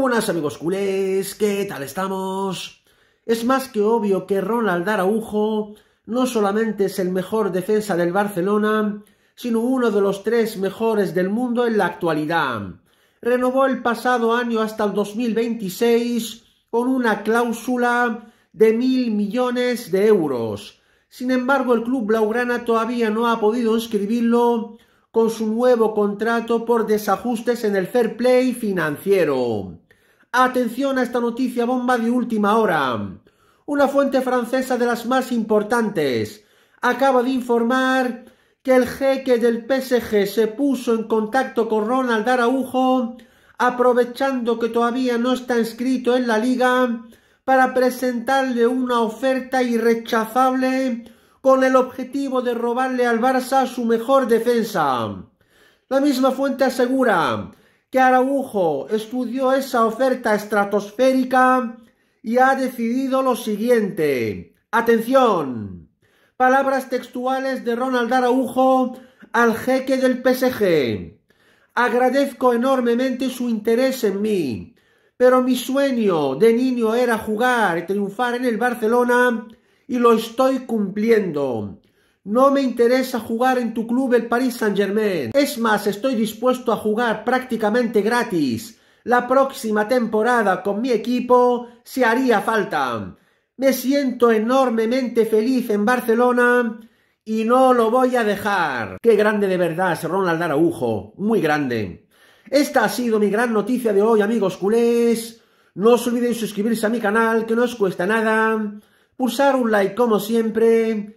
Buenas amigos culés, ¿qué tal estamos? Es más que obvio que Ronald Araujo no solamente es el mejor defensa del Barcelona, sino uno de los tres mejores del mundo en la actualidad. Renovó el pasado año hasta el 2026 con una cláusula de mil millones de euros. Sin embargo, el club blaugrana todavía no ha podido inscribirlo con su nuevo contrato por desajustes en el fair play financiero. Atención a esta noticia bomba de última hora. Una fuente francesa de las más importantes acaba de informar que el jeque del PSG se puso en contacto con Ronald Araujo aprovechando que todavía no está inscrito en la liga para presentarle una oferta irrechazable con el objetivo de robarle al Barça su mejor defensa. La misma fuente asegura que Araujo estudió esa oferta estratosférica y ha decidido lo siguiente. Atención. Palabras textuales de Ronald Araujo al jeque del PSG. Agradezco enormemente su interés en mí, pero mi sueño de niño era jugar y triunfar en el Barcelona y lo estoy cumpliendo. No me interesa jugar en tu club el Paris Saint Germain. Es más, estoy dispuesto a jugar prácticamente gratis. La próxima temporada con mi equipo se haría falta. Me siento enormemente feliz en Barcelona y no lo voy a dejar. Qué grande de verdad Ronald Araujo. Muy grande. Esta ha sido mi gran noticia de hoy, amigos culés. No os olvidéis suscribirse a mi canal, que no os cuesta nada. Pulsar un like como siempre